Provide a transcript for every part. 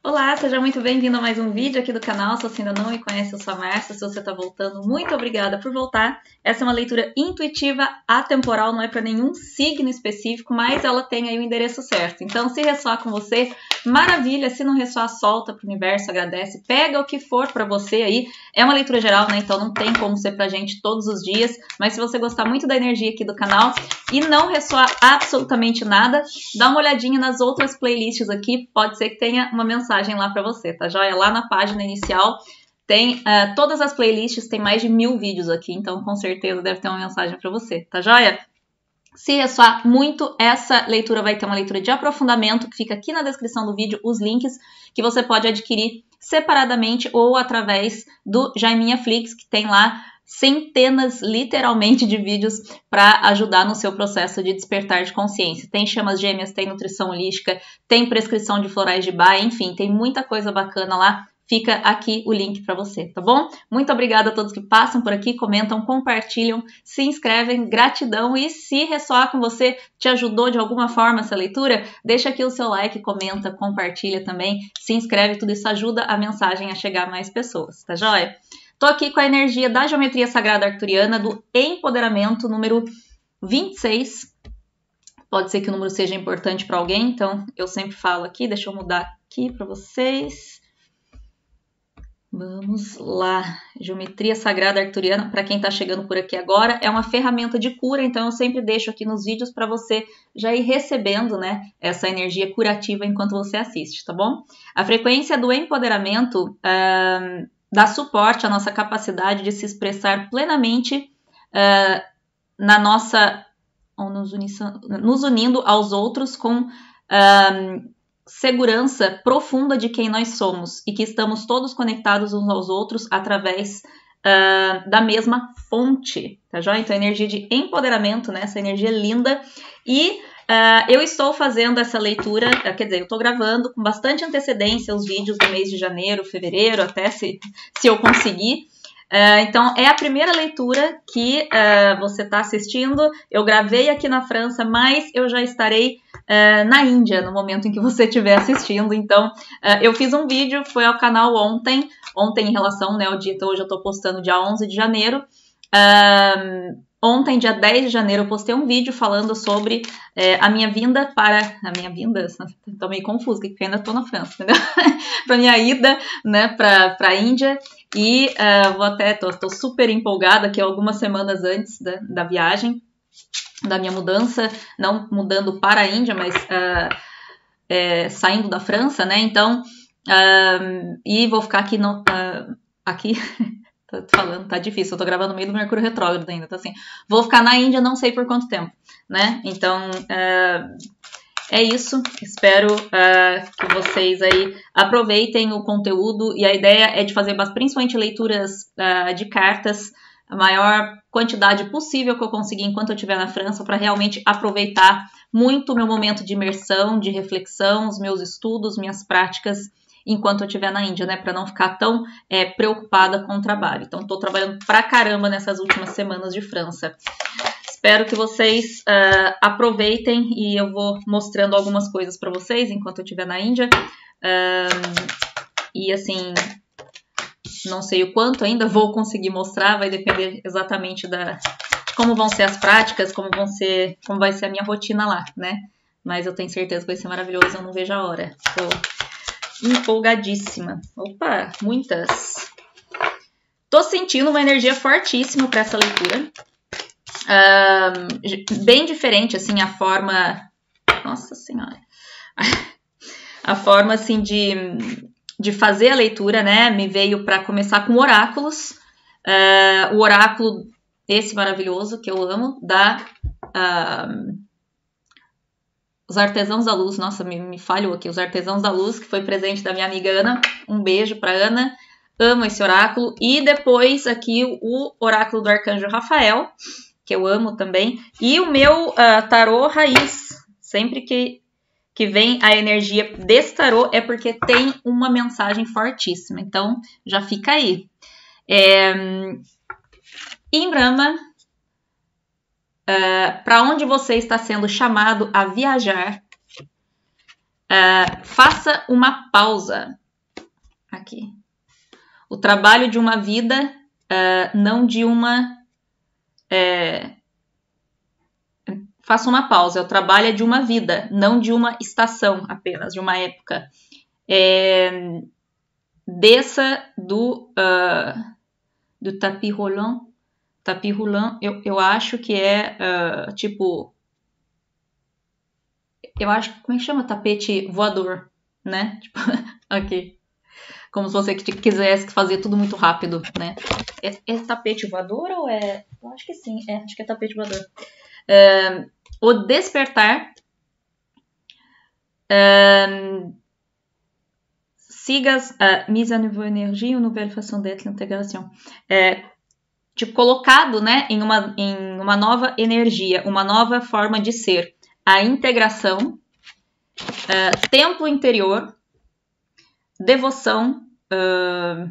Olá, seja muito bem-vindo a mais um vídeo aqui do canal. Se você ainda não me conhece, eu sou a Márcia. Se você está voltando, muito obrigada por voltar. Essa é uma leitura intuitiva, atemporal, não é para nenhum signo específico, mas ela tem aí o endereço certo. Então, se ressoar com você, Maravilha, se não ressoar, solta para o universo, agradece, pega o que for para você aí. É uma leitura geral, né? Então não tem como ser para gente todos os dias, mas se você gostar muito da energia aqui do canal e não ressoar absolutamente nada, dá uma olhadinha nas outras playlists aqui, pode ser que tenha uma mensagem lá para você, tá joia? Lá na página inicial tem uh, todas as playlists, tem mais de mil vídeos aqui, então com certeza deve ter uma mensagem para você, tá joia? Se ressoar muito essa leitura, vai ter uma leitura de aprofundamento que fica aqui na descrição do vídeo, os links que você pode adquirir separadamente ou através do Jaiminha Flix, que tem lá centenas, literalmente, de vídeos para ajudar no seu processo de despertar de consciência. Tem chamas gêmeas, tem nutrição holística, tem prescrição de florais de bar, enfim, tem muita coisa bacana lá fica aqui o link para você, tá bom? Muito obrigada a todos que passam por aqui, comentam, compartilham, se inscrevem, gratidão e se ressoar com você, te ajudou de alguma forma essa leitura, deixa aqui o seu like, comenta, compartilha também, se inscreve, tudo isso ajuda a mensagem a chegar a mais pessoas, tá joia? Tô aqui com a energia da geometria sagrada arcturiana do empoderamento número 26. Pode ser que o número seja importante para alguém, então eu sempre falo aqui, deixa eu mudar aqui para vocês. Vamos lá. Geometria sagrada arcturiana, para quem está chegando por aqui agora, é uma ferramenta de cura, então eu sempre deixo aqui nos vídeos para você já ir recebendo né, essa energia curativa enquanto você assiste, tá bom? A frequência do empoderamento uh, dá suporte à nossa capacidade de se expressar plenamente uh, na nossa. Nos, unição, nos, unindo aos outros com. Uh, segurança profunda de quem nós somos e que estamos todos conectados uns aos outros através uh, da mesma fonte, tá joia? Então, energia de empoderamento, né? Essa energia linda. E Uh, eu estou fazendo essa leitura, ah, quer dizer, eu estou gravando com bastante antecedência os vídeos do mês de janeiro, fevereiro, até se, se eu conseguir. É, então, é a primeira leitura que uh, você está assistindo. Eu gravei aqui na França, mas eu já estarei uh, na Índia no momento em que você estiver assistindo. Então, eu fiz um vídeo, foi ao canal ontem, ontem em relação né, ao dia, então, hoje eu estou postando dia 11 de janeiro. Ontem, dia 10 de janeiro, eu postei um vídeo falando sobre é, a minha vinda para. A minha vinda? Estou meio confusa, porque ainda estou na França, entendeu? para minha ida né, para a Índia. E uh, vou até. Estou super empolgada, que é algumas semanas antes da, da, viagem, da minha mudança, não mudando para a Índia, mas uh, é, saindo da França, né? Então. Uh, e vou ficar aqui no. Ah, aqui Tô falando, tá difícil. Eu tô gravando no meio do Mercúrio Retrógrado ainda. Tá assim, vou ficar na Índia não sei por quanto tempo, né? Então, uh, é isso. Espero uh, que vocês aí aproveitem o conteúdo. E a ideia é de fazer principalmente leituras uh, de cartas, a maior quantidade possível que eu conseguir enquanto eu estiver na França, para realmente aproveitar muito o meu momento de imersão, de reflexão, os meus estudos, minhas práticas enquanto eu estiver na Índia, né? Para não ficar tão é, preocupada com o trabalho. Então, estou trabalhando pra caramba nessas últimas semanas de França. Espero que vocês uh, aproveitem e eu vou mostrando algumas coisas para vocês enquanto eu estiver na Índia. Ah, e assim, não sei o quanto ainda vou conseguir mostrar, vai depender exatamente da de como vão ser as práticas, como vão ser, como vai ser a minha rotina lá, né? Mas eu tenho certeza que vai ser maravilhoso, eu não vejo a hora. Vou empolgadíssima. Opa, muitas. Tô sentindo uma energia fortíssima para essa leitura. bem diferente, assim, a forma. Nossa Senhora! A forma, assim, de, de fazer a leitura, né? Me veio para começar com oráculos. Uh, o oráculo, esse maravilhoso que eu amo, da. Os Artesãos da Luz, nossa, me, me falhou aqui. Os Artesãos da Luz, que foi presente da minha amiga Ana. Um beijo para Ana. Amo esse oráculo. E depois aqui o oráculo do Arcanjo Rafael, que eu amo também. E o meu uh, tarô raiz. Sempre que, que vem a energia desse tarô é porque tem uma mensagem fortíssima. Então já fica aí. É... Em Brahma, uh, ah, para onde você está sendo chamado a viajar, uh, faça uma pausa. Aqui. O trabalho de uma vida, uh, não de uma. É, faça uma pausa. É o trabalho é de uma vida, não de uma estação apenas, de uma época. É, desça do, do tapis rolant Tapi Rulan, eu, eu acho que é uh, tipo. Eu acho. Como é que chama? Tapete voador, né? Tipo, aqui. Como se você quisesse fazer tudo muito rápido, né? É, é tapete voador ou é. Eu acho que sim, é, acho que é tapete voador. Uh, o despertar. Uh, sigas a mise à niveau énergie ou nouvelle façon d'être l'intégration. É, tipo, colocado né, em, uma, em uma nova energia, uma nova forma de ser. A integração, uh, eh, templo interior, devoção, uh,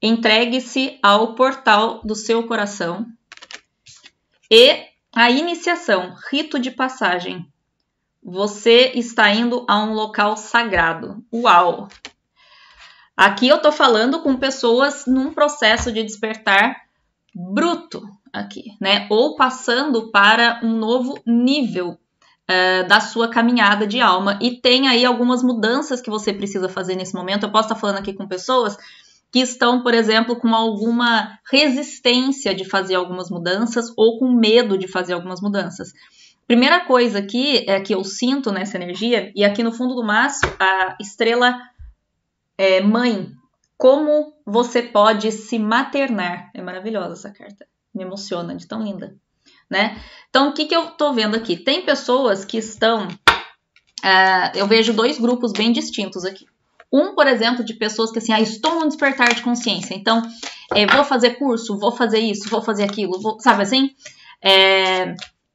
entregue-se ao portal do seu coração e a iniciação, rito de passagem. Você está indo a um local sagrado. Uau! Aqui eu tô falando com pessoas num processo de despertar bruto aqui, né? Ou passando para um novo nível uh, da sua caminhada de alma. E tem aí algumas mudanças que você precisa fazer nesse momento. Eu posso estar falando aqui com pessoas que estão, por exemplo, com alguma resistência de fazer algumas mudanças ou com medo de fazer algumas mudanças. Primeira coisa aqui é que eu sinto nessa energia, e aqui no fundo do maço, a estrela é, mãe, como você pode se maternar? É maravilhosa essa carta. Me emociona de tão linda. Né? Então, o que, que eu tô vendo aqui? Tem pessoas que estão. Uh, eu vejo dois grupos bem distintos aqui. Um, por exemplo, de pessoas que assim, ah, estou no despertar de consciência. Então, é, vou fazer curso, vou fazer isso, vou fazer aquilo, vou, sabe assim? É,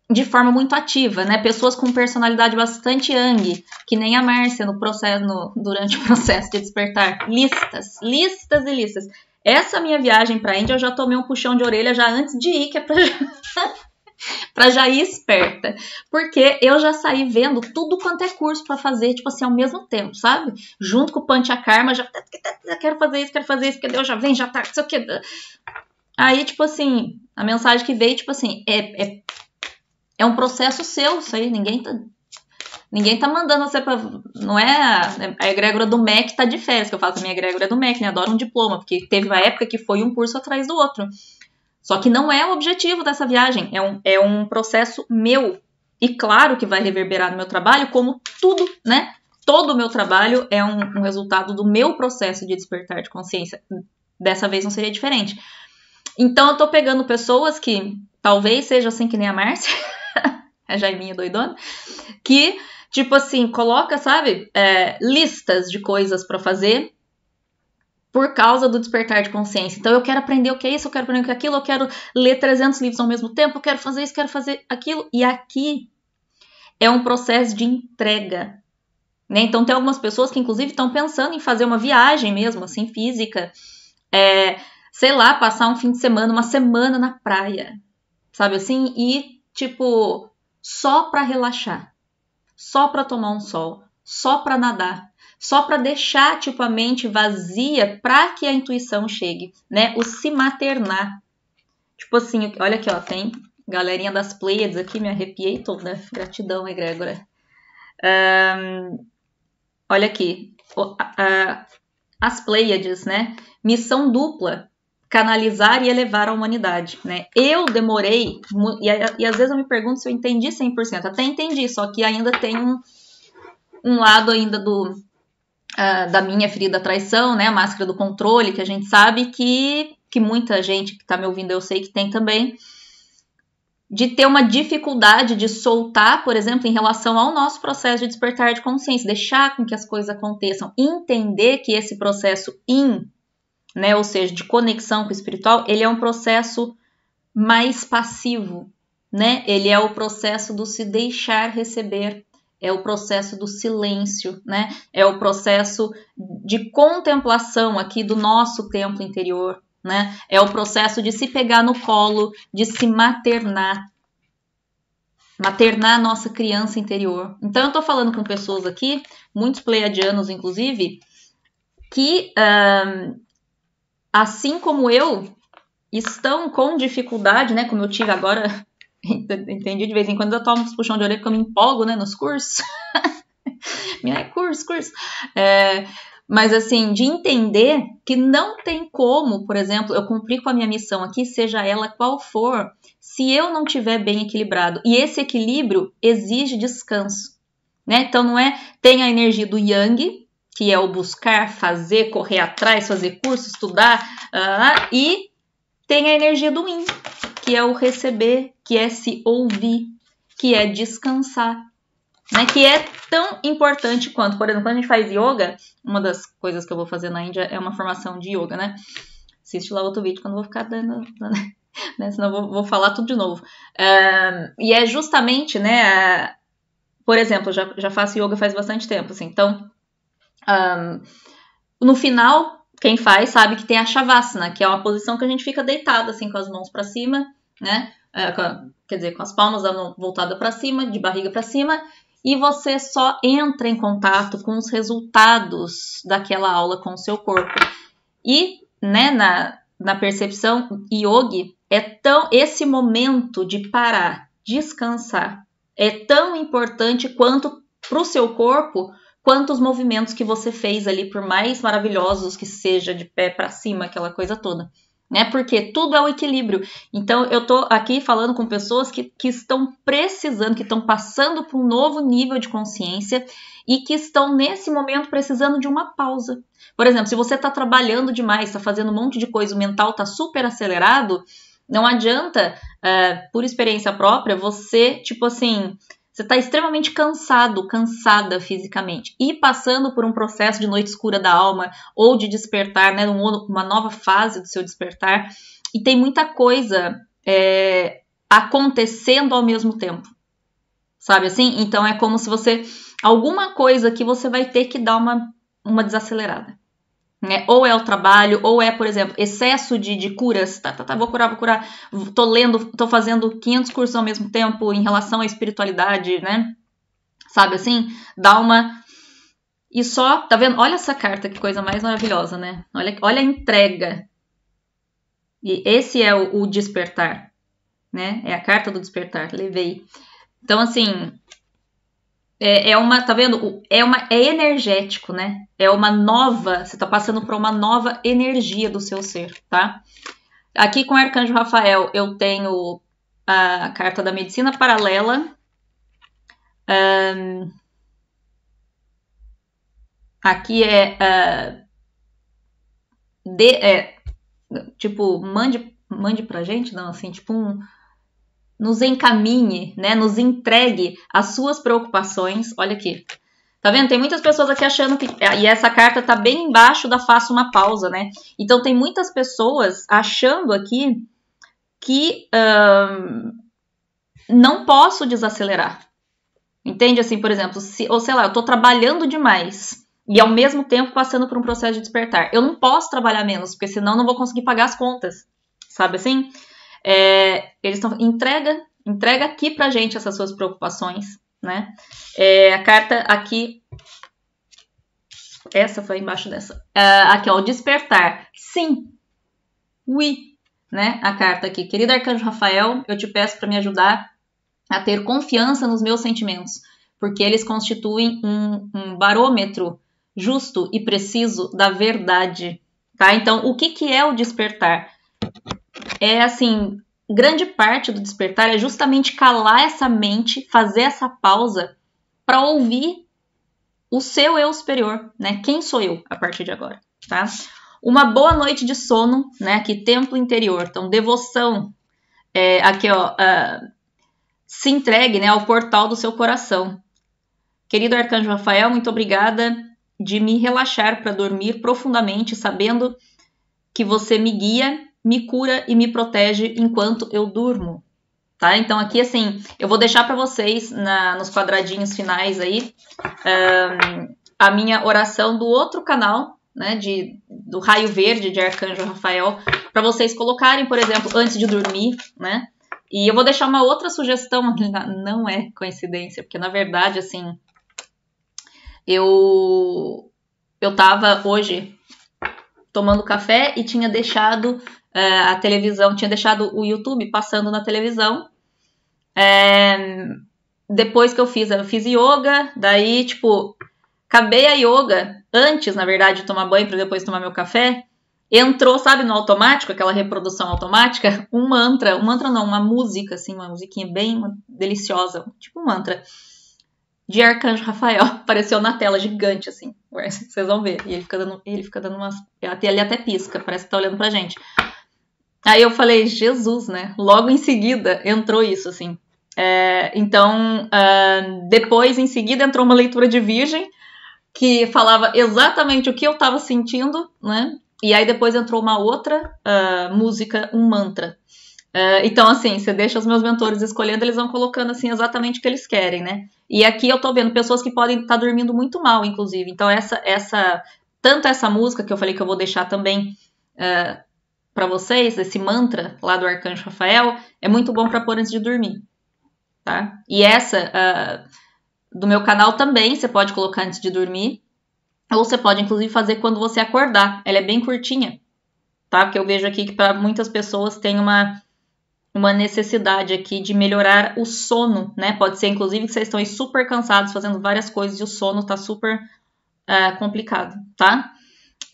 de forma muito ativa, né? Pessoas com personalidade bastante yang, que nem a Márcia no processo, no, durante o processo de despertar. Listas, listas e listas. Essa minha viagem para a Índia, eu já tomei um puxão de orelha já antes de ir, que é para para já ir esperta. Porque eu já saí vendo tudo quanto é curso para fazer, tipo assim, ao mesmo tempo, sabe? Junto com o Panchakarma, já tá, tá, tá, quero fazer isso, quero fazer isso, porque Deus já vem, já tá, não sei o que. Aí, tipo assim, a mensagem que veio, tipo assim, é, é é um processo seu, isso aí. Ninguém tá, ninguém tá mandando você pra. Não é a, é, a egrégora do MEC tá de férias, que eu faço a minha egrégora do MEC, né? Adoro um diploma, porque teve uma época que foi um curso atrás do outro. Só que não é o objetivo dessa viagem, é um, é um processo meu. E claro que vai reverberar no meu trabalho, como tudo, né? Todo o meu trabalho é um, um resultado do meu processo de despertar de consciência. Dessa vez não seria diferente. Então eu tô pegando pessoas que talvez seja assim que nem a Márcia. a é Jaiminha doidona, que, tipo assim, coloca, sabe, é, listas de coisas para fazer por causa do despertar de consciência. Então, eu quero aprender o que é isso, eu quero aprender o que é aquilo, eu quero ler 300 livros ao mesmo tempo, eu quero fazer isso, quero fazer aquilo. E aqui é um processo de entrega. Né? Então, tem algumas pessoas que, inclusive, estão pensando em fazer uma viagem mesmo, assim, física. É, sei lá, passar um fim de semana, uma semana na praia. Sabe assim? E, tipo, só para relaxar, só para tomar um sol, só para nadar, só para deixar tipo a mente vazia para que a intuição chegue, né? O se maternar. Tipo assim, olha aqui, ó, tem galerinha das Pleiades aqui, me arrepiei toda. Né? Gratidão, egrégora. Um, olha aqui, o, a, a, as Pleiades, né? Missão dupla canalizar e elevar a humanidade, né? Eu demorei, e, e às vezes eu me pergunto se eu entendi 100%, até entendi, só que ainda tem um, um lado ainda do, uh, da minha ferida traição, né? A máscara do controle, que a gente sabe que, que muita gente que está me ouvindo eu sei que tem também, de ter uma dificuldade de soltar, por exemplo, em relação ao nosso processo de despertar de consciência, deixar com que as coisas aconteçam, entender que esse processo in né, ou seja, de conexão com o espiritual, ele é um processo mais passivo, né? Ele é o processo do se deixar receber, é o processo do silêncio, né? É o processo de contemplação aqui do nosso templo interior, né? É o processo de se pegar no colo, de se maternar, maternar a nossa criança interior. Então, eu tô falando com pessoas aqui, muitos pleiadianos, inclusive, que um, assim como eu, estão com dificuldade, né? Como eu tive agora, entendi de vez em quando eu tomo uns puxão de orelha porque eu me empolgo, né? Nos cursos. Minha, é curso, curso. É, mas assim, de entender que não tem como, por exemplo, eu cumprir com a minha missão aqui, seja ela qual for, se eu não tiver bem equilibrado. E esse equilíbrio exige descanso, né? Então não é tem a energia do yang, que é o buscar, fazer, correr atrás, fazer curso, estudar, uh, e tem a energia do in, que é o receber, que é se ouvir, que é descansar, né, que é tão importante quanto, por exemplo, quando a gente faz yoga, uma das coisas que eu vou fazer na Índia é uma formação de yoga, né? Assiste lá outro vídeo que eu não vou ficar dando, dando né? Senão eu vou, vou falar tudo de novo. Uh, e é justamente, né? por exemplo, já, já faço yoga faz bastante tempo, assim, então um, no final, quem faz sabe que tem a shavasana, que é uma posição que a gente fica deitado assim com as mãos para cima, né? É, com, quer dizer, com as palmas voltadas para cima, de barriga para cima, e você só entra em contato com os resultados daquela aula com o seu corpo. E, né, na, na percepção yogi, é tão esse momento de parar, descansar, é tão importante quanto para o seu corpo quantos movimentos que você fez ali, por mais maravilhosos que seja, de pé para cima, aquela coisa toda. Né? Porque tudo é o equilíbrio. Então, eu tô aqui falando com pessoas que, que estão precisando, que estão passando por um novo nível de consciência e que estão, nesse momento, precisando de uma pausa. Por exemplo, se você está trabalhando demais, está fazendo um monte de coisa, o mental está super acelerado, não adianta, uh, por experiência própria, você, tipo assim, você está extremamente cansado, cansada fisicamente e passando por um processo de noite escura da alma ou de despertar, né, uma nova fase do seu despertar. E tem muita coisa é, acontecendo ao mesmo tempo, sabe assim? Então é como se você alguma coisa que você vai ter que dar uma uma desacelerada. Né? Ou é o trabalho, ou é, por exemplo, excesso de, de curas. Tá, tá, tá, vou curar, vou curar. Tô lendo, tô fazendo 500 cursos ao mesmo tempo em relação à espiritualidade, né? Sabe assim? Dá uma. E só, tá vendo? Olha essa carta, que coisa mais maravilhosa, né? Olha, olha a entrega. E esse é o, o despertar, né? É a carta do despertar, levei. Então, assim, é, é, uma, tá vendo? É uma, é energético, né? É uma nova, você tá passando por uma nova energia do seu ser, tá? Aqui com o Arcanjo Rafael eu tenho a carta da medicina paralela. Um, aqui é, uh, de, é tipo mande mande pra gente, não assim tipo um nos encaminhe, né, nos entregue as suas preocupações. Olha aqui. Tá vendo? Tem muitas pessoas aqui achando que. É, e essa carta tá bem embaixo da faça uma pausa, né? Então tem muitas pessoas achando aqui que não posso desacelerar. Entende? Assim, por exemplo, se, ou sei lá, eu tô trabalhando demais e ao mesmo tempo passando por um processo de despertar. Eu não posso trabalhar menos, porque senão não vou conseguir pagar as contas. Sabe assim? É, eles estão entrega, entrega aqui para gente essas suas preocupações, né? É, a carta aqui, essa foi embaixo dessa. É, aqui, ó, o despertar. Sim, oui, né? A carta aqui, querido arcanjo Rafael, eu te peço para me ajudar a ter confiança nos meus sentimentos, porque eles constituem um, um barômetro justo e preciso da verdade, tá? Então, o que que é o despertar? é assim, grande parte do despertar é justamente calar essa mente, fazer essa pausa para ouvir o seu eu superior, né? Quem sou eu a partir de agora, tá? Uma boa noite de sono, né? Aqui, templo interior. Então, devoção. É, aqui, ó. Uh, se entregue, né? Ao portal do seu coração. Querido Arcanjo Rafael, muito obrigada de me relaxar para dormir profundamente, sabendo que você me guia me cura e me protege enquanto eu durmo. Tá? Então aqui assim, eu vou deixar para vocês na, nos quadradinhos finais aí um, a minha oração do outro canal, né, de, do Raio Verde de Arcanjo Rafael, para vocês colocarem, por exemplo, antes de dormir, né? E eu vou deixar uma outra sugestão, não é coincidência, porque na verdade assim, eu eu tava hoje tomando café e tinha deixado é, a televisão, tinha deixado o YouTube passando na televisão. É, depois que eu fiz, eu fiz yoga, daí, tipo, acabei a yoga antes, na verdade, de tomar banho para depois tomar meu café. Entrou, sabe, no automático, aquela reprodução automática, um mantra, um mantra não, uma música, assim, uma musiquinha bem deliciosa, tipo um mantra, de Arcanjo Rafael, apareceu na tela, gigante, assim, vocês vão ver, e ele fica dando, ele fica dando umas, ele até pisca, parece que tá olhando pra gente. Aí eu falei, Jesus, né? Logo em seguida entrou isso, assim. É, então, uh, depois, em seguida, entrou uma leitura de Virgem, que falava exatamente o que eu estava sentindo, né? E aí depois entrou uma outra uh, música, um mantra. Uh, então, assim, você deixa os meus mentores escolhendo, eles vão colocando, assim, exatamente o que eles querem, né? E aqui eu tô vendo pessoas que podem estar tá dormindo muito mal, inclusive. Então, essa, essa, tanto essa música que eu falei que eu vou deixar também uh, para vocês, esse mantra lá do Arcanjo Rafael, é muito bom para pôr antes de dormir, tá? E essa uh, do meu canal também, você pode colocar antes de dormir, ou você pode inclusive fazer quando você acordar. Ela é bem curtinha, tá? Porque eu vejo aqui que para muitas pessoas tem uma uma necessidade aqui de melhorar o sono, né? Pode ser, inclusive, que vocês estão aí super cansados, fazendo várias coisas e o sono tá super uh, complicado, tá?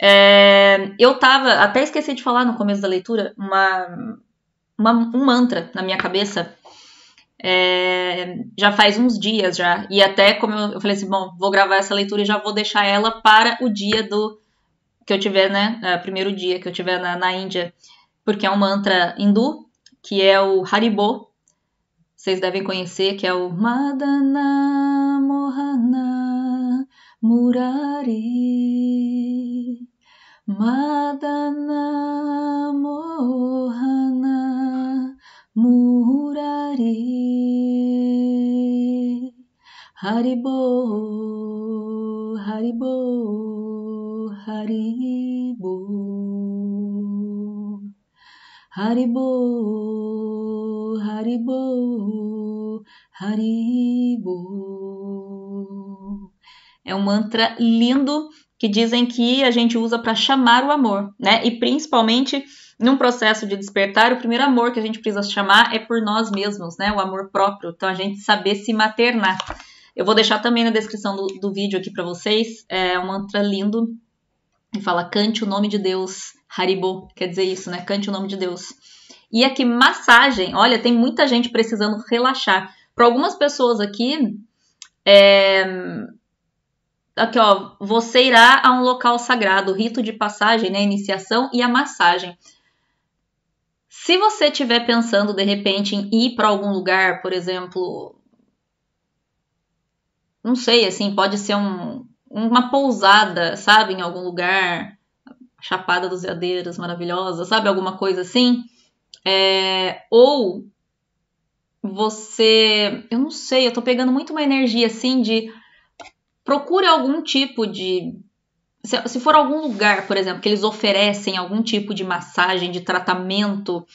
É, eu tava, até esqueci de falar no começo da leitura, uma, uma um mantra na minha cabeça. É, já faz uns dias já. E até como eu, eu, falei assim, bom, vou gravar essa leitura e já vou deixar ela para o dia do que eu tiver, né? É, primeiro dia que eu tiver na, na Índia, porque é um mantra hindu, que é o Haribo. Vocês devem conhecer, que é o Madana Mohana Murari Madana Mohana Murari Haribo Haribo Haribo Haribo Haribo Haribo É um mantra lindo que dizem que a gente usa para chamar o amor, né? E principalmente num processo de despertar, o primeiro amor que a gente precisa chamar é por nós mesmos, né? O amor próprio. Então a gente saber se maternar. Eu vou deixar também na descrição do, do vídeo aqui para vocês. É um mantra lindo que fala: cante o nome de Deus. Haribo quer dizer isso, né? Cante o nome de Deus. E aqui, massagem. Olha, tem muita gente precisando relaxar. Para algumas pessoas aqui, é, Aqui, ó. Você irá a um local sagrado, rito de passagem, né? Iniciação e a massagem. Se você estiver pensando de repente em ir para algum lugar, por exemplo, não sei, assim, pode ser um, uma pousada, sabe, em algum lugar, Chapada dos Veadeiros, maravilhosa, sabe, alguma coisa assim. É, ou você, eu não sei, eu tô pegando muito uma energia assim de procure algum tipo de. Se for algum lugar, por exemplo, que eles oferecem algum tipo de massagem, de tratamento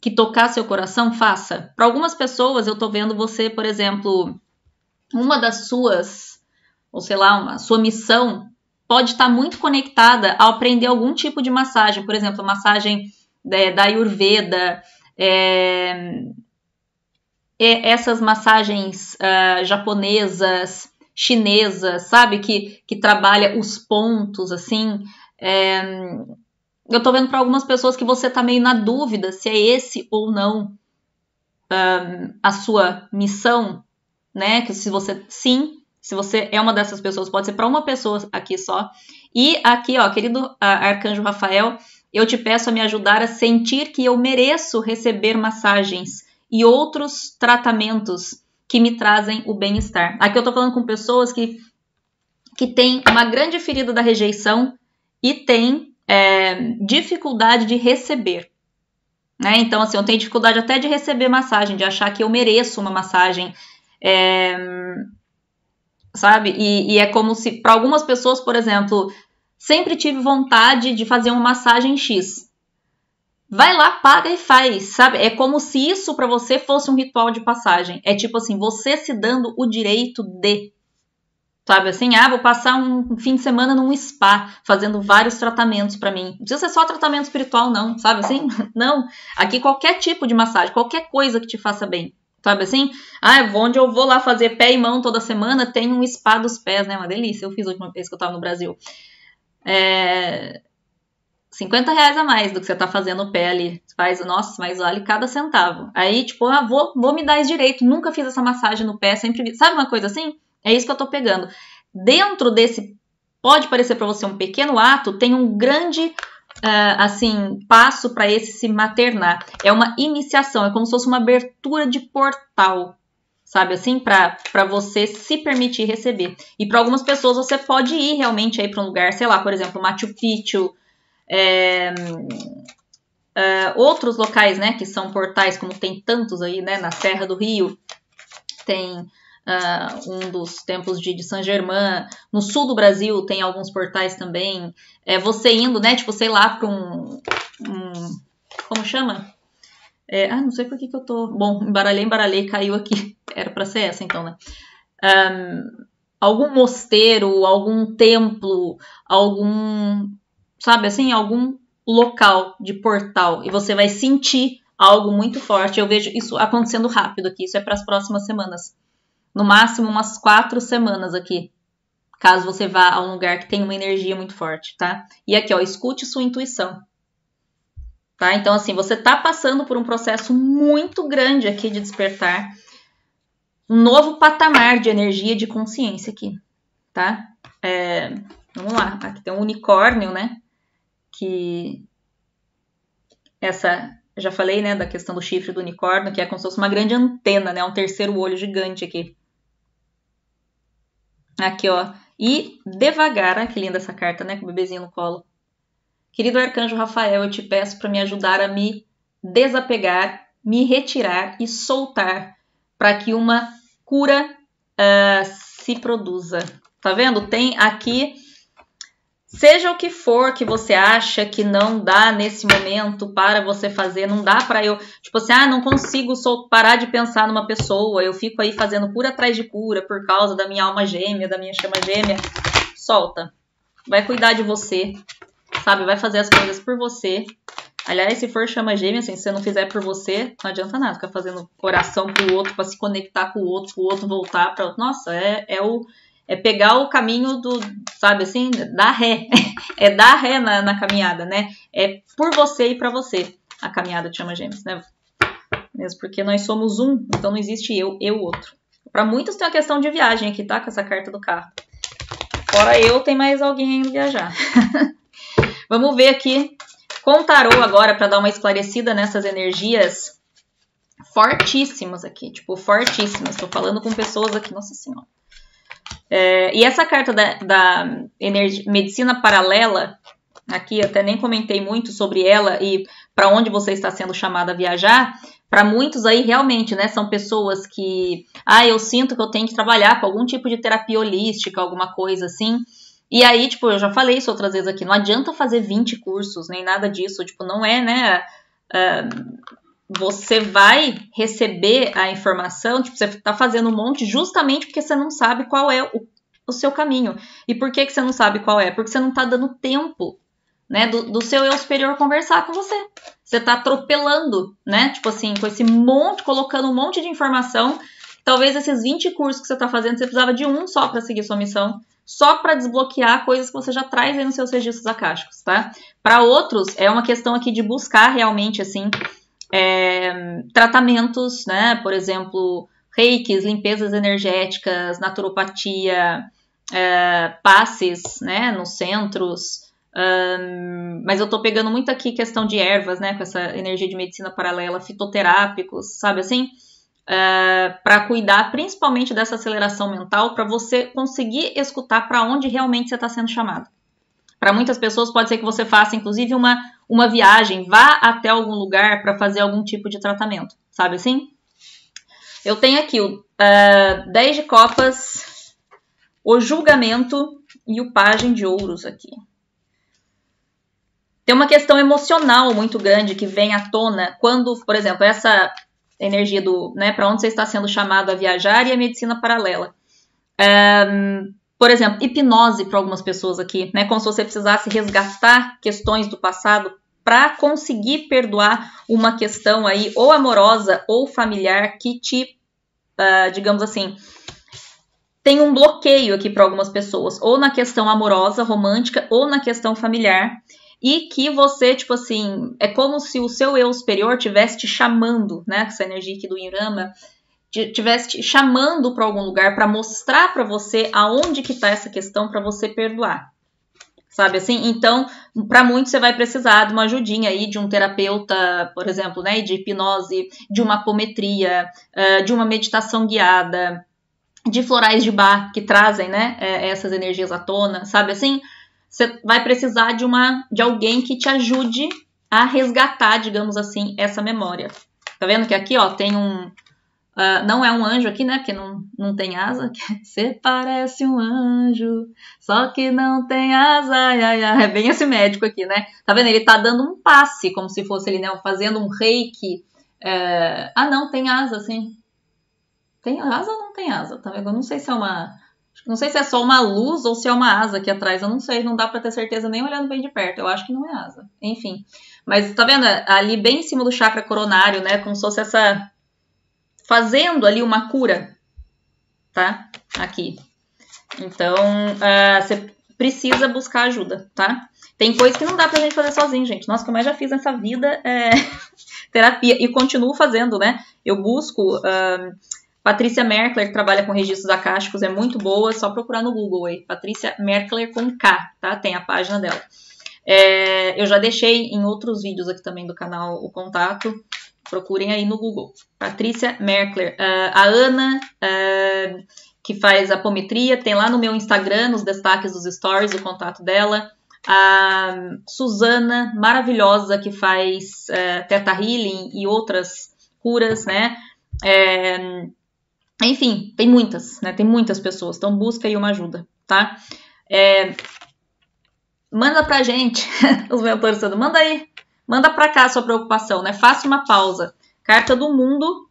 que tocar seu coração, faça. Para algumas pessoas, eu tô vendo você, por exemplo, uma das suas, ou sei lá, uma sua missão pode estar tá muito conectada a aprender algum tipo de massagem, por exemplo, massagem da, é, da Ayurveda, é, é essas massagens uh, japonesas, chinesa, sabe? Que, que trabalha os pontos, assim. É, eu tô vendo para algumas pessoas que você tá meio na dúvida se é esse ou não um, a sua missão, né? Que se você sim, se você é uma dessas pessoas, pode ser para uma pessoa aqui só. E aqui, ó, querido arcanjo Rafael, eu te peço a me ajudar a sentir que eu mereço receber massagens e outros tratamentos que me trazem o bem-estar. Aqui eu estou falando com pessoas que, que têm uma grande ferida da rejeição e têm é, dificuldade de receber. Né? Então, assim, eu tenho dificuldade até de receber massagem, de achar que eu mereço uma massagem. É, sabe? E, e é como se, para algumas pessoas, por exemplo, sempre tive vontade de fazer uma massagem X. Vai lá, paga e faz, sabe? É como se isso para você fosse um ritual de passagem. É tipo assim, você se dando o direito de. Sabe assim, ah, vou passar um fim de semana num spa, fazendo vários tratamentos para mim. Não precisa ser só tratamento espiritual, não, sabe assim? Não. Aqui qualquer tipo de massagem, qualquer coisa que te faça bem. Sabe assim? Ah, onde eu vou lá fazer pé e mão toda semana, tem um spa dos pés, né? Uma delícia. Eu fiz a última vez que eu tava no Brasil. É, 50 reais a mais do que você tá fazendo o pé ali. Faz, nossa, mas olha cada centavo. Aí, tipo, ah, vou, vou me dar esse direito, nunca fiz essa massagem no pé, sempre vi. Sabe uma coisa assim? É isso que eu tô pegando. Dentro desse, pode parecer para você um pequeno ato, tem um grande, uh, assim, passo para esse se maternar. É uma iniciação, é como se fosse uma abertura de portal sabe assim, para você se permitir receber. E para algumas pessoas você pode ir realmente aí para um lugar, sei lá, por exemplo, Machu Picchu, é, é, outros locais, né, que são portais, como tem tantos aí, né, na Serra do Rio, tem Uh, um dos templos de, de San Germain. No sul do Brasil tem alguns portais também. É, você indo, né? Tipo, sei lá, para um, um, Como chama? É, ah, não sei por que, que eu tô. Bom, embaralhei, embaralhei, caiu aqui. Era para ser essa, então, né? Um, algum mosteiro, algum templo, algum sabe assim, algum local de portal e você vai sentir algo muito forte. Eu vejo isso acontecendo rápido aqui, isso é para as próximas semanas. No máximo umas quatro semanas aqui, caso você vá a um lugar que tem uma energia muito forte, tá? E aqui, ó, escute sua intuição. Tá? Então, assim, você tá passando por um processo muito grande aqui de despertar. Um novo patamar de energia de consciência aqui, tá? É, vamos lá, aqui tem um unicórnio, né? que essa, já falei, né, da questão do chifre do unicórnio, que é como se fosse uma grande antena, né, um terceiro olho gigante aqui. Aqui, ó. E devagar, ah, que linda essa carta, né, com o bebezinho no colo. Querido arcanjo Rafael, eu te peço para me ajudar a me desapegar, me retirar e soltar para que uma cura uh, se produza. Tá vendo? Tem aqui Seja o que for que você acha que não dá nesse momento para você fazer, não dá para eu, tipo assim, ah, não consigo sou, parar de pensar numa pessoa, eu fico aí fazendo cura atrás de cura por causa da minha alma gêmea, da minha chama gêmea. Solta. Vai cuidar de você, sabe? Vai fazer as coisas por você. Aliás, se for chama gêmea, assim, se você não fizer por você, não adianta nada ficar fazendo coração pro outro, para se conectar com o outro, o outro voltar para Nossa, é, é o é pegar o caminho do, sabe assim, da ré. é dar ré na, na, caminhada, né? É por você e para você a caminhada de chama gêmeos, né? Mesmo porque nós somos um, então não existe eu, eu outro. Para muitos tem uma questão de viagem aqui, tá? Com essa carta do carro. Fora eu, tem mais alguém indo viajar. Vamos ver aqui com o tarô agora para dar uma esclarecida nessas energias fortíssimas aqui, tipo, fortíssimas. Estou falando com pessoas aqui, nossa senhora. É, e essa carta da, da energia, medicina paralela, aqui até nem comentei muito sobre ela e para onde você está sendo chamada a viajar, para muitos aí realmente, né, são pessoas que, ah, eu sinto que eu tenho que trabalhar com algum tipo de terapia holística, alguma coisa assim. E aí, tipo, eu já falei isso outras vezes aqui, não adianta fazer 20 cursos, nem nada disso, tipo, não é, né, uh, você vai receber a informação, tipo, você está fazendo um monte justamente porque você não sabe qual é o, o, seu caminho. E por que, que você não sabe qual é? Porque você não está dando tempo, né, do, do, seu eu superior conversar com você. Você está atropelando, né, tipo assim, com esse monte, colocando um monte de informação. Talvez esses 20 cursos que você está fazendo, você precisava de um só para seguir sua missão só para desbloquear coisas que você já traz aí nos seus registros acásticos, tá? Para outros, é uma questão aqui de buscar realmente, assim, é, tratamentos, né? Por exemplo, reikis, limpezas energéticas, naturopatia, é, passes, né? Nos centros. Um, mas eu tô pegando muito aqui questão de ervas, né? Com essa energia de medicina paralela, fitoterápicos, sabe assim? Uh, é, para cuidar principalmente dessa aceleração mental, para você conseguir escutar para onde realmente você está sendo chamado. Para muitas pessoas, pode ser que você faça, inclusive, uma uma viagem, vá até algum lugar para fazer algum tipo de tratamento, sabe assim? Eu tenho aqui o uh, é, 10 de copas, o julgamento e o pajem de ouros aqui. Tem uma questão emocional muito grande que vem à tona quando, por exemplo, essa energia do, né, para onde você está sendo chamado a viajar e a medicina paralela. Um, é, por exemplo, hipnose para algumas pessoas aqui, né? Como se você precisasse resgatar questões do passado para conseguir perdoar uma questão aí ou amorosa ou familiar que te, uh, digamos assim, tem um bloqueio aqui para algumas pessoas, ou na questão amorosa, romântica, ou na questão familiar, e que você, tipo assim, é como se o seu eu superior tivesse te chamando, né, com essa energia aqui do Irama, estivesse te chamando para algum lugar para mostrar para você aonde que tá essa questão para você perdoar. Sabe assim? Então, para muitos você vai precisar de uma ajudinha aí de um terapeuta, por exemplo, né, de hipnose, de uma apometria, eh, de uma meditação guiada, de florais de bar que trazem, né, eh, essas energias à tona, sabe assim? Você vai precisar de uma de alguém que te ajude a resgatar, digamos assim, essa memória. Tá vendo que aqui, ó, tem um Uh, não é um anjo aqui, né? Porque não, não tem asa. Você parece um anjo, só que não tem asa. Ai, ai, ai. É bem esse médico aqui, né? Tá vendo? Ele tá dando um passe, como se fosse ele, né? Fazendo um reiki. É, ah, não, tem asa, sim. Tem asa ou não tem asa? Tá vendo? Eu não sei se é uma. Não sei se é só uma luz ou se é uma asa aqui atrás. Eu não sei, não dá para ter certeza nem olhando bem de perto. Eu acho que não é asa. Enfim. Mas tá vendo? Ali bem em cima do chakra coronário, né? Como se fosse essa fazendo ali uma cura, tá? Aqui. Então, uh, você precisa buscar ajuda, tá? Tem coisa que não dá pra gente fazer sozinho, gente. Nossa, o que eu mais já fiz nessa vida é terapia. E continuo fazendo, né? Eu busco. Uh, Patrícia Merkler, que trabalha com registros acásticos, é muito boa, é só procurar no Google aí. Patrícia Merkler com K, tá? Tem a página dela. É, eu já deixei em outros vídeos aqui também do canal o contato Procurem aí no Google. Patrícia Merkler. Uh, a Ana, uh, que faz apometria, tem lá no meu Instagram, nos destaques dos stories, o contato dela. A Suzana, maravilhosa, que faz uh, Teta Healing e outras curas, né? É, enfim, tem muitas, né? Tem muitas pessoas. Então busca aí uma ajuda, tá? É, manda pra gente, os mentores todos, manda aí Manda para cá a sua preocupação, né? Faça uma pausa. Carta do mundo.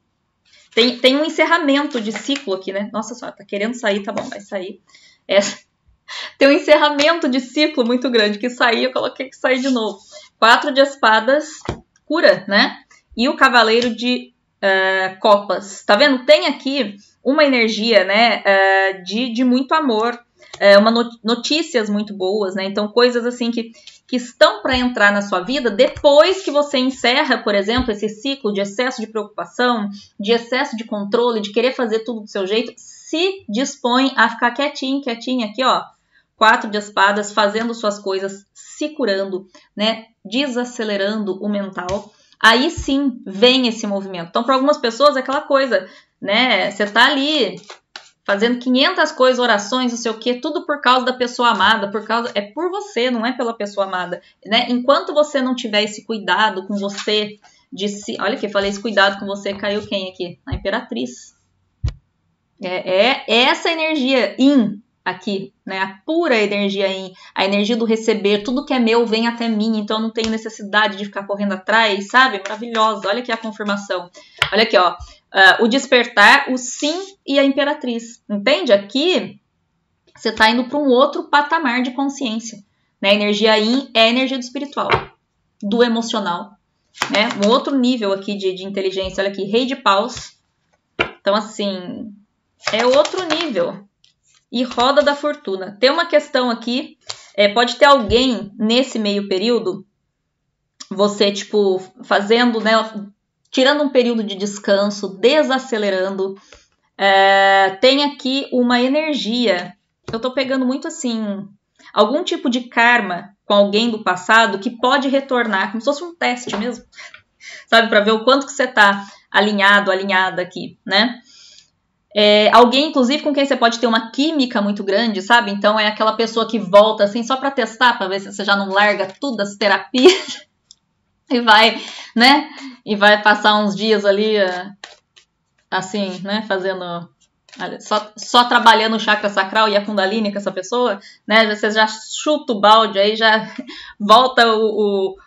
Tem, tem um encerramento de ciclo aqui, né? Nossa senhora, tá querendo sair, tá bom, vai sair. É. Tem um encerramento de ciclo muito grande que sair, eu coloquei que sair de novo. Quatro de espadas, cura, né? E o cavaleiro de uh, copas. Tá vendo? Tem aqui uma energia, né? Uh, de, de muito amor, é, uma notícias muito boas, né? Então, coisas assim que, que estão para entrar na sua vida depois que você encerra, por exemplo, esse ciclo de excesso de preocupação, de excesso de controle, de querer fazer tudo do seu jeito, se dispõe a ficar quietinho, quietinho aqui, ó, quatro de espadas, fazendo suas coisas, se curando, né? Desacelerando o mental. Aí sim vem esse movimento. Então, para algumas pessoas é aquela coisa, né? Você tá ali fazendo 500 coisas, orações, não sei o quê, tudo por causa da pessoa amada, por causa é por você, não é pela pessoa amada, né? Enquanto você não tiver esse cuidado com você de se, olha que falei esse cuidado com você caiu quem aqui? A imperatriz. É, é essa energia in aqui, né? A pura energia in, a energia do receber, tudo que é meu vem até mim, então eu não tenho necessidade de ficar correndo atrás, sabe? Maravilhosa. Olha aqui a confirmação. Olha aqui, ó uh, o despertar, o sim e a imperatriz. Entende? Aqui você está indo para um outro patamar de consciência. Né? A energia yin é a energia do espiritual, do emocional. Né? Um outro nível aqui de, de inteligência. Olha aqui, rei de paus. Então, assim, é outro nível. E roda da fortuna. Tem uma questão aqui. É, pode ter alguém nesse meio período, você, tipo, fazendo, né, tirando um período de descanso, desacelerando. É, tem aqui uma energia. Eu tô pegando muito assim, algum tipo de karma com alguém do passado que pode retornar, como se fosse um teste mesmo, sabe, para ver o quanto que você tá alinhado, alinhada aqui, né? É, alguém, inclusive, com quem você pode ter uma química muito grande, sabe? Então é aquela pessoa que volta assim só para testar, para ver se você já não larga tudo as terapias. e vai, né? E vai passar uns dias ali, eh, assim, né? Fazendo. Só, só trabalhando o chakra sacral e a Kundalini com essa pessoa, né? Você já chuta o balde aí, já volta o, o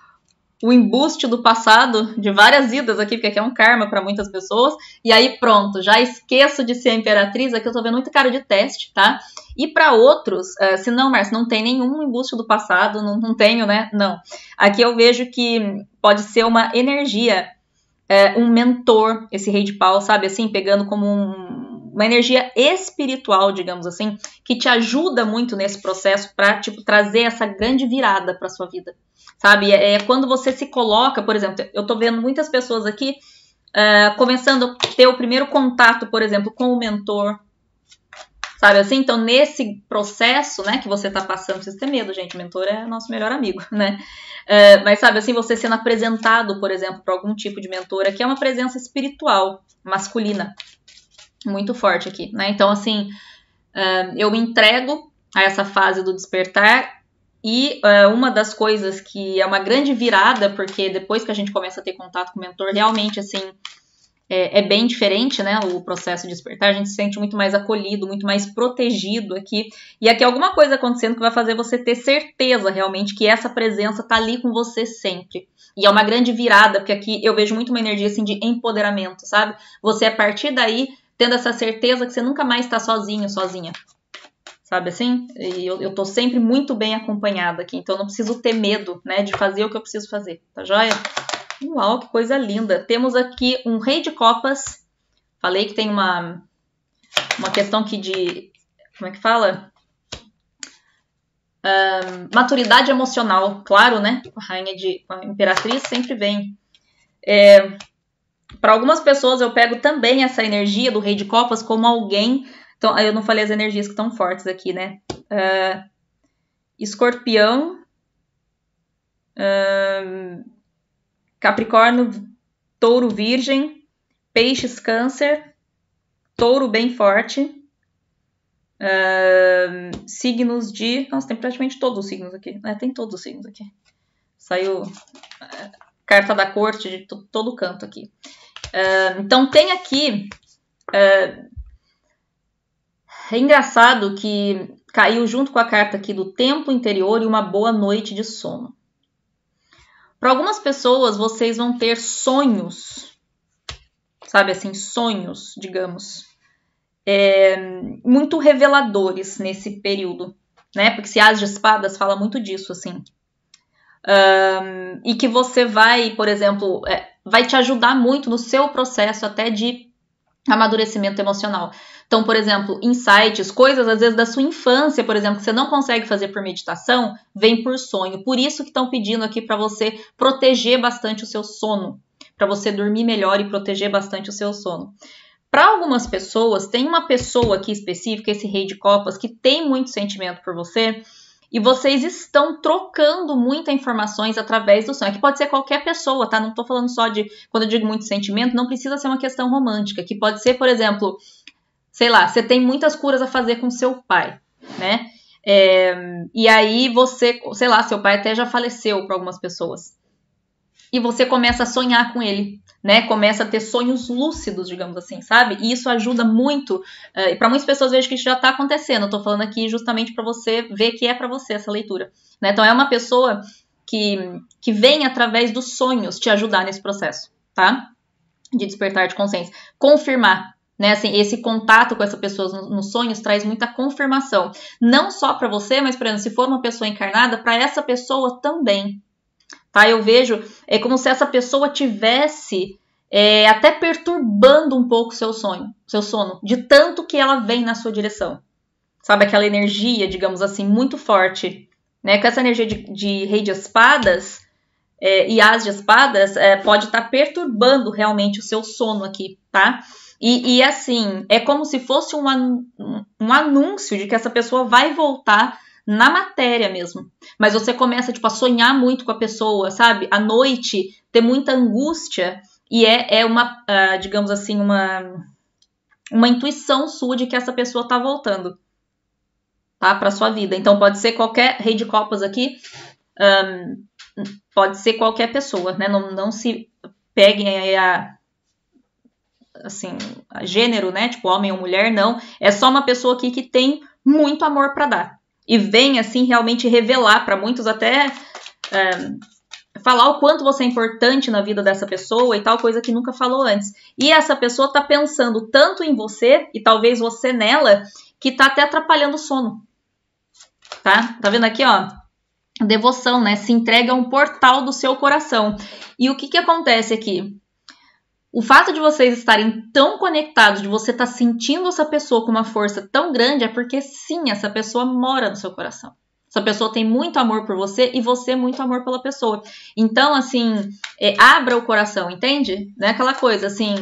o embuste do passado, de várias idas aqui, porque aqui é um karma para muitas pessoas. E aí, pronto, já esqueço de ser a imperatriz. Aqui eu tô vendo muito cara de teste, tá? E para outros, uh, se não, Marcio, não tem nenhum embuste do passado, não, não tenho, né? Não. Aqui eu vejo que pode ser uma energia é, um mentor, esse rei de pau, sabe? Assim, pegando como um, uma energia espiritual, digamos assim, que te ajuda muito nesse processo para tipo trazer essa grande virada para sua vida, sabe? É, é, quando você se coloca, por exemplo, eu tô vendo muitas pessoas aqui uh, começando a ter o primeiro contato, por exemplo, com o mentor, sabe assim? Então, nesse processo, né, que você tá passando, você ter medo, gente, mentor é nosso melhor amigo, né? É, mas, sabe assim, você sendo apresentado, por exemplo, para algum tipo de mentora, que é uma presença espiritual, masculina, muito forte aqui, né? Então, assim, uh, eu me entrego a essa fase do despertar e uh, uma das coisas que é uma grande virada, porque depois que a gente começa a ter contato com o mentor, realmente, assim, é, é, bem diferente, né? O processo de despertar, a gente se sente muito mais acolhido, muito mais protegido aqui. E aqui alguma coisa acontecendo que vai fazer você ter certeza realmente que essa presença tá ali com você sempre. E é uma grande virada, porque aqui eu vejo muito uma energia assim de empoderamento, sabe? Você a partir daí tendo essa certeza que você nunca mais está sozinho, sozinha. Sabe assim? E eu, eu tô sempre muito bem acompanhada aqui, então não preciso ter medo, né, de fazer o que eu preciso fazer, tá joia? Uau, que coisa linda! Temos aqui um rei de copas. Falei que tem uma, uma questão que de. Como é que fala? maturidade emocional, claro, né? A rainha de. A imperatriz sempre vem. É, para algumas pessoas, eu pego também essa energia do Rei de Copas como alguém. Então, eu não falei as energias que estão fortes aqui, né? Uh, escorpião. Uh, Capricórnio, Touro Virgem, Peixes Câncer, Touro bem forte, uh, signos de. Nossa, tem praticamente todos os signos aqui. É, tem todos os signos aqui. Saiu uh, carta da corte de todo canto aqui. Ah, então tem aqui. Uh, é engraçado que caiu junto com a carta aqui do tempo interior e uma boa noite de sono. Para algumas pessoas, vocês vão ter sonhos, sabe assim, sonhos, digamos, é, muito reveladores nesse período, né? Porque se as de espadas fala muito disso, assim um, e que você vai, por exemplo, é, vai te ajudar muito no seu processo até de amadurecimento emocional. Então, por exemplo, insights, coisas às vezes da sua infância, por exemplo, que você não consegue fazer por meditação, vem por sonho. Por isso que estão pedindo aqui para você proteger bastante o seu sono, para você dormir melhor e proteger bastante o seu sono. Para algumas pessoas, tem uma pessoa aqui específica, esse rei de copas, que tem muito sentimento por você, e vocês estão trocando muitas informações através do sonho. É que pode ser qualquer pessoa, tá? Não tô falando só de quando eu digo muito sentimento, não precisa ser uma questão romântica, que pode ser, por exemplo, sei lá, você tem muitas curas a fazer com seu pai, né? É, e aí você, sei lá, seu pai até já faleceu para algumas pessoas. E você começa a sonhar com ele né? Começa a ter sonhos lúcidos, digamos assim, sabe? E isso ajuda muito. Uh, eh, para muitas pessoas vejo que isso já está acontecendo. Eu tô falando aqui justamente para você ver que é para você essa leitura. Né? Então é uma pessoa que, que vem através dos sonhos te ajudar nesse processo, tá? De despertar de consciência. Confirmar, né, assim, esse contato com essa pessoa nos sonhos traz muita confirmação, não só para você, mas por exemplo, se for uma pessoa encarnada, para essa pessoa também, Tá? Eu vejo, é como se essa pessoa tivesse é, até perturbando um pouco seu sonho, seu sono, de tanto que ela vem na sua direção. Sabe aquela energia, digamos assim, muito forte, né? Com essa energia de, de rei de espadas é, e as de espadas é, pode estar tá perturbando realmente o seu sono aqui, tá? E, e assim, é como se fosse um, um, um anúncio de que essa pessoa vai voltar na matéria mesmo. Mas você começa tipo a sonhar muito com a pessoa, sabe? À noite ter muita angústia e é, é uma, uh, digamos assim, uma uma intuição sua de que essa pessoa está voltando, tá? Para sua vida. Então pode ser qualquer rei de copas aqui, um, pode ser qualquer pessoa, né? Não, não se peguem a assim, a gênero, né? Tipo homem ou mulher, não. É só uma pessoa aqui que tem muito amor para dar e vem assim realmente revelar para muitos até é, falar o quanto você é importante na vida dessa pessoa e tal coisa que nunca falou antes. E essa pessoa tá pensando tanto em você e talvez você nela que tá até atrapalhando o sono. Tá? Tá vendo aqui, ó? Devoção, né? Se entrega a um portal do seu coração. E o que que acontece aqui? O fato de vocês estarem tão conectados, de você estar tá sentindo essa pessoa com uma força tão grande, é porque sim, essa pessoa mora no seu coração. Essa pessoa tem muito amor por você e você muito amor pela pessoa. Então, assim, é, abra o coração, entende? Não é aquela coisa assim.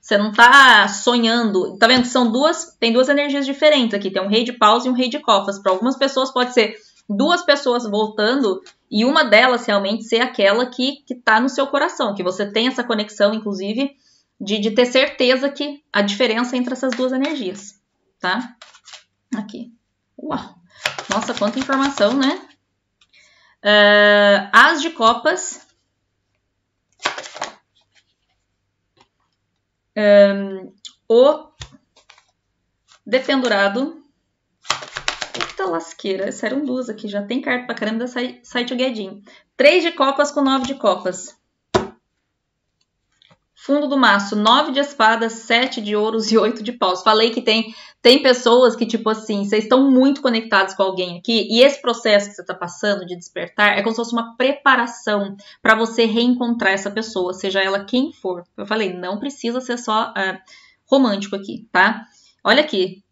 Você não tá sonhando. Tá vendo? São duas. Tem duas energias diferentes aqui. Tem um rei de paus e um rei de cofas. Para algumas pessoas pode ser duas pessoas voltando e uma delas realmente ser aquela que está no seu coração, que você tem essa conexão, inclusive, de, de ter certeza que a diferença entre essas duas energias, tá? Aqui. Uau! Nossa, quanta informação, né? Uh, as de copas. Um, o dependurado. Eita lasqueira, saíram duas aqui, já tem carta pra caramba da Site o Guedin. Três de copas com nove de copas. Fundo do maço, nove de espadas, sete de ouros e oito de paus. Falei que tem tem pessoas que, tipo assim, vocês estão muito conectados com alguém aqui, e esse processo que você está passando de despertar é como se fosse uma preparação para você reencontrar essa pessoa, seja ela quem for. Eu falei, não precisa ser só uh, romântico aqui, tá? Olha aqui,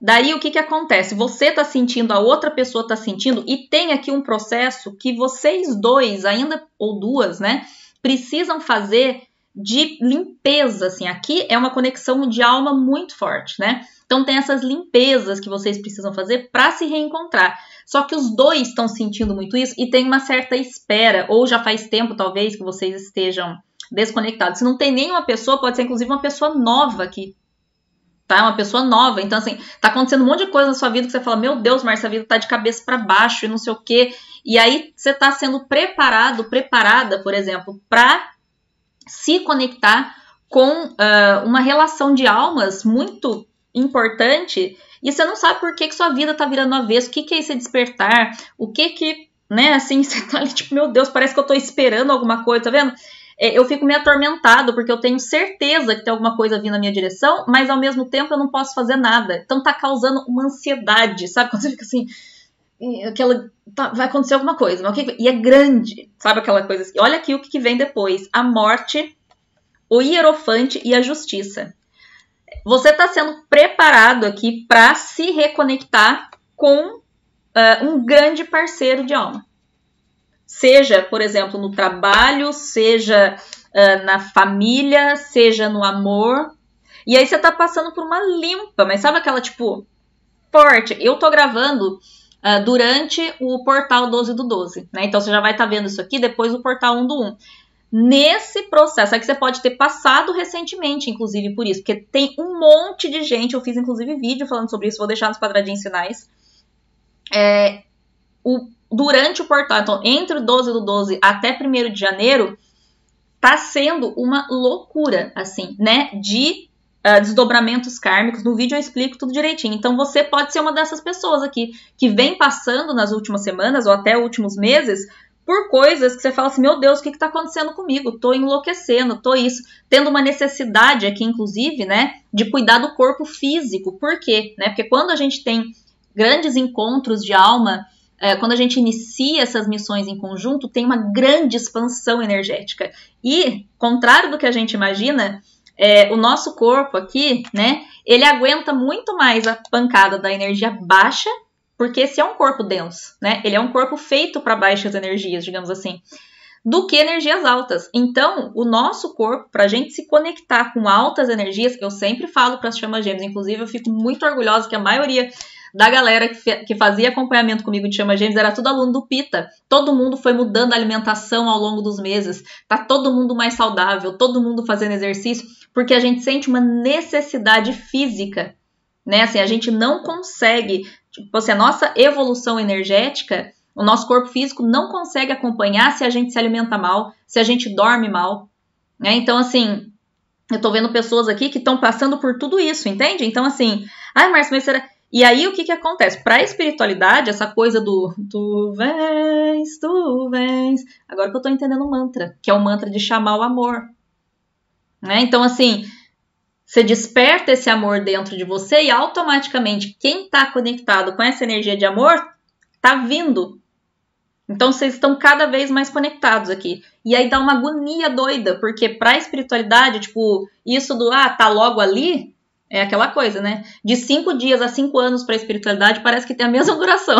Daí o que, que acontece? Você está sentindo, a outra pessoa está sentindo, e tem aqui um processo que vocês dois, ainda ou duas, né, precisam fazer de limpeza, assim. Aqui é uma conexão de alma muito forte, né? Então tem essas limpezas que vocês precisam fazer para se reencontrar. Só que os dois estão sentindo muito isso e tem uma certa espera, ou já faz tempo talvez que vocês estejam desconectados. Se não tem nenhuma pessoa, pode ser inclusive uma pessoa nova que tá? É uma pessoa nova. Então, assim, tá acontecendo um monte de coisa na sua vida que você fala, meu Deus, Marcia, a vida tá de cabeça para baixo e não sei o quê. E aí você tá sendo preparado, preparada, por exemplo, para se conectar com uh, uma relação de almas muito importante e você não sabe por que, que sua vida tá virando avesso, o que, que é esse é despertar, o que que, né, assim, você tá ali tipo, meu Deus, parece que eu tô esperando alguma coisa, tá vendo? É, eu fico me atormentado, porque eu tenho certeza que tem alguma coisa vindo na minha direção, mas ao mesmo tempo eu não posso fazer nada. Então tá causando uma ansiedade, sabe? Quando você fica assim, aquela tá, vai acontecer alguma coisa, mas o que, e é grande, sabe aquela coisa assim. Olha aqui o que vem depois: a morte, o hierofante e a justiça. Você está sendo preparado aqui para se reconectar com uh, um grande parceiro de alma. Seja, por exemplo, no trabalho, seja uh, na família, seja no amor. E aí você tá passando por uma limpa, mas sabe aquela tipo forte? Eu tô gravando uh, durante o portal 12 do 12, né? Então você já vai estar tá vendo isso aqui depois do portal 1 do 1 nesse processo. É que você pode ter passado recentemente, inclusive, por isso, porque tem um monte de gente. Eu fiz inclusive vídeo falando sobre isso, vou deixar nos quadradinhos sinais. É, o durante o portal, então entre o 12 do 12 até 1 de janeiro, tá sendo uma loucura, assim, né? De uh, desdobramentos kármicos. No vídeo eu explico tudo direitinho. Então você pode ser uma dessas pessoas aqui que vem passando nas últimas semanas ou até últimos meses por coisas que você fala assim: meu Deus, o que que tá acontecendo comigo? Tô enlouquecendo, tô isso. Tendo uma necessidade aqui, inclusive, né? De cuidar do corpo físico. Por quê? Né? Porque quando a gente tem grandes encontros de alma é, quando a gente inicia essas missões em conjunto, tem uma grande expansão energética. E, contrário do que a gente imagina, é, o nosso corpo aqui, né, ele aguenta muito mais a pancada da energia baixa, porque esse é um corpo denso, né? Ele é um corpo feito para baixas energias, digamos assim, do que energias altas. Então, o nosso corpo, para a gente se conectar com altas energias, eu sempre falo para as chamas gêmeas, inclusive eu fico muito orgulhosa que a maioria da galera que, que fazia acompanhamento comigo de Chama Gêmeos, era tudo aluno do Pita. Todo mundo foi mudando a alimentação ao longo dos meses. Tá todo mundo mais saudável, todo mundo fazendo exercício, porque a gente sente uma necessidade física, né? Assim, a gente não consegue, tipo assim, a nossa evolução energética, o nosso corpo físico não consegue acompanhar se a gente se alimenta mal, se a gente dorme mal, né? Então, assim, eu tô vendo pessoas aqui que estão passando por tudo isso, entende? Então, assim, ai, Márcio, mas será. E aí o que, que acontece? Para a espiritualidade, essa coisa do tu vens, tu vens. Agora que eu estou entendendo o mantra, que é o mantra de chamar o amor. Né? Então, assim, você desperta esse amor dentro de você e automaticamente quem está conectado com essa energia de amor está vindo. Então vocês estão cada vez mais conectados aqui. E aí dá uma agonia doida, porque para a espiritualidade, tipo, isso do ah, tá logo ali, é aquela coisa, né? De cinco dias a cinco anos para a espiritualidade parece que tem a mesma duração.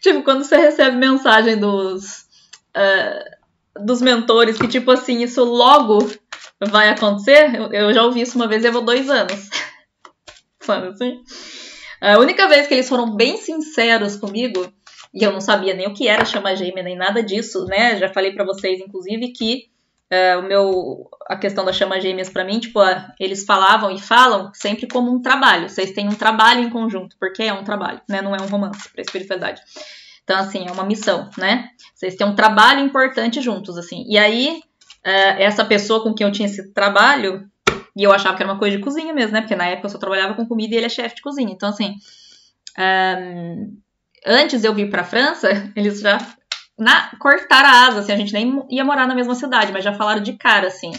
tipo, quando você recebe mensagem dos, uh, dos mentores que, tipo assim, isso logo vai acontecer, eu, eu já ouvi isso uma vez e levou dois anos. Sabe assim? A única vez que eles foram bem sinceros comigo, e eu não sabia nem o que era chama gêmea, nem nada disso, né? Já falei para vocês, inclusive, que é, o meu a questão da chama gêmeas para mim tipo eles falavam e falam sempre como um trabalho vocês têm um trabalho em conjunto porque é um trabalho né não é um romance para espiritualidade então assim é uma missão né vocês têm um trabalho importante juntos assim e aí é, essa pessoa com quem eu tinha esse trabalho e eu achava que era uma coisa de cozinha mesmo né porque na época eu só trabalhava com comida e ele é chefe de cozinha então assim um, é, antes eu vir para a França, eles já na, cortar a asa, assim, a gente nem ia morar na mesma cidade, mas já falaram de cara, assim.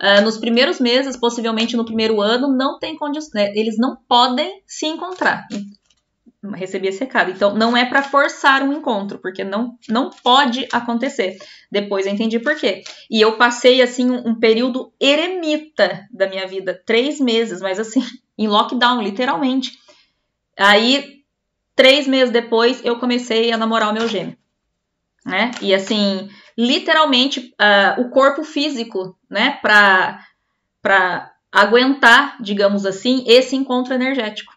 Uh, nos primeiros meses, possivelmente no primeiro ano, não tem condições, né, eles não podem se encontrar. Recebi esse recado. Então, não é para forçar um encontro, porque não, não pode acontecer. Depois eu entendi por quê. E eu passei, assim, um, um período eremita da minha vida. Três meses, mas assim, em lockdown, literalmente. Aí, três meses depois, eu comecei a namorar o meu gêmeo né? E assim, literalmente uh, o corpo físico, né, para para aguentar, digamos assim, esse encontro energético.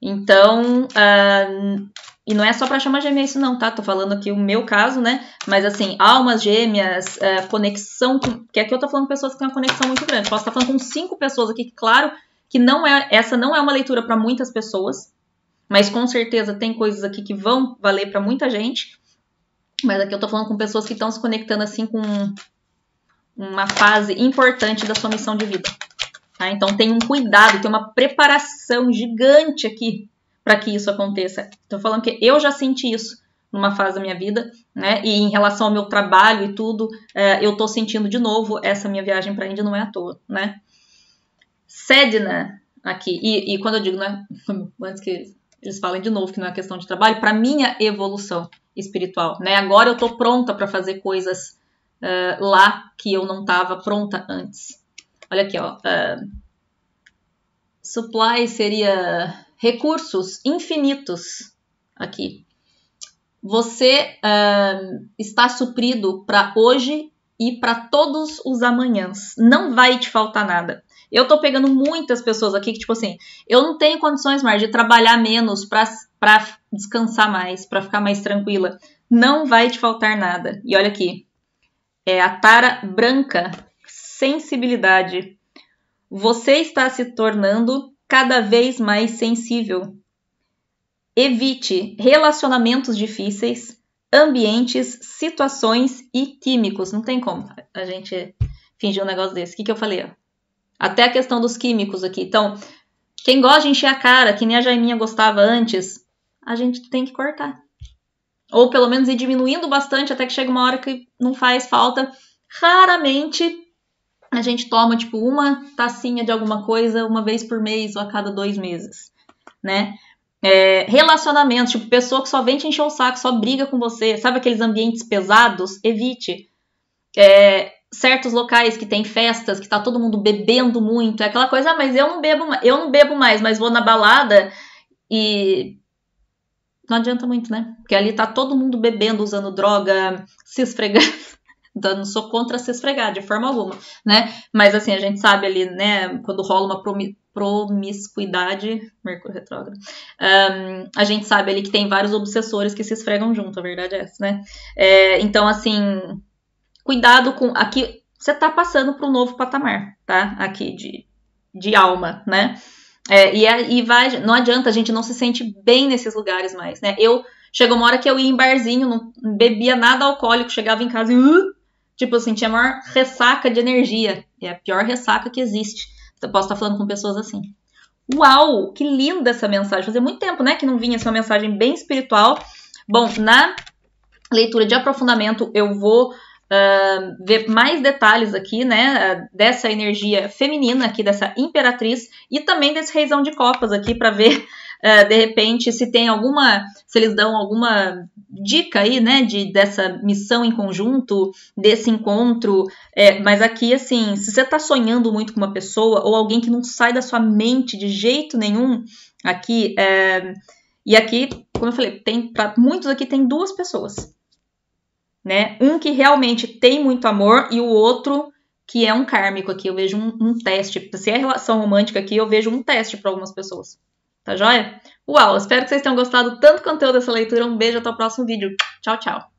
Então, uh, e não é só para chama gêmea isso não, tá? Tô falando aqui o meu caso, né? Mas assim, almas gêmeas, uh, conexão, com, que aqui eu tô falando com pessoas que têm uma conexão muito grande. Posso estar tá falando com cinco pessoas aqui, que claro que não é essa não é uma leitura para muitas pessoas, mas com certeza tem coisas aqui que vão valer para muita gente. Mas aqui eu estou falando com pessoas que estão se conectando assim com uma fase importante da sua missão de vida. Tá? Então tem um cuidado, tem uma preparação gigante aqui para que isso aconteça. Estou falando que eu já senti isso numa fase da minha vida, né? E em relação ao meu trabalho e tudo, é, eu estou sentindo de novo essa minha viagem para a Índia não é à toa, né? Sedna aqui e, e quando eu digo, né? Antes que eles falam de novo que não é questão de trabalho, para minha é evolução espiritual, né? Agora eu tô pronta para fazer coisas uh, lá que eu não estava pronta antes. Olha aqui, ó. Uh, supply seria recursos infinitos aqui. Você uh, está suprido para hoje e para todos os amanhãs. Não vai te faltar nada. Eu tô pegando muitas pessoas aqui que, tipo assim, eu não tenho condições mais de trabalhar menos pra, pra descansar mais, pra ficar mais tranquila. Não vai te faltar nada. E olha aqui. É a tara branca, sensibilidade. Você está se tornando cada vez mais sensível. Evite relacionamentos difíceis, ambientes, situações e químicos. Não tem como a gente fingir um negócio desse. O que, que eu falei? Ó? Até a questão dos químicos aqui. Então, quem gosta de encher a cara, que nem a Jaiminha gostava antes, a gente tem que cortar. Ou pelo menos ir diminuindo bastante até que chega uma hora que não faz falta. Raramente a gente toma, tipo, uma tacinha de alguma coisa uma vez por mês ou a cada dois meses, né? É, relacionamentos, tipo, pessoa que só vem te encher o saco, só briga com você, sabe aqueles ambientes pesados? Evite. É, certos locais que tem festas, que tá todo mundo bebendo muito, é aquela coisa, ah, mas eu não bebo, eu não bebo mais, mas vou na balada e não adianta muito, né? Porque ali tá todo mundo bebendo, usando droga, se esfregando. Então, não sou contra se esfregar de forma alguma, né? Mas assim, a gente sabe ali, né, quando rola uma promi promiscuidade, Mercúrio retrógrado, um, a gente sabe ali que tem vários obsessores que se esfregam junto, a verdade é essa, né? É, então, assim, Cuidado com. Aqui você está passando para um novo patamar, tá? Aqui de, de alma, né? É, e, é, e vai, não adianta, a gente não se sente bem nesses lugares mais, né? Eu chegou uma hora que eu ia em barzinho, não bebia nada alcoólico, chegava em casa e uh, tipo assim, tinha a maior ressaca de energia. É a pior ressaca que existe. Você pode estar falando com pessoas assim. Uau, que linda essa mensagem. Fazia muito tempo, né, que não vinha essa mensagem bem espiritual. Bom, na leitura de aprofundamento eu vou ver mais detalhes aqui, né, dessa energia feminina aqui, dessa imperatriz, e também desse reizão de copas aqui, para ver, uh, de repente, se tem alguma, se eles dão alguma dica aí, né, de, dessa missão em conjunto, desse encontro, é, mas aqui, assim, se você está sonhando muito com uma pessoa, ou alguém que não sai da sua mente de jeito nenhum, aqui, é, e aqui, como eu falei, tem, pra, muitos aqui tem duas pessoas, né? Um que realmente tem muito amor e o outro que é um kármico aqui. Eu vejo um, um teste. Se é relação romântica aqui, eu vejo um teste para algumas pessoas. Tá joia? Uau, espero que vocês tenham gostado tanto quanto eu dessa leitura. Um beijo, até o próximo vídeo. Tchau, tchau.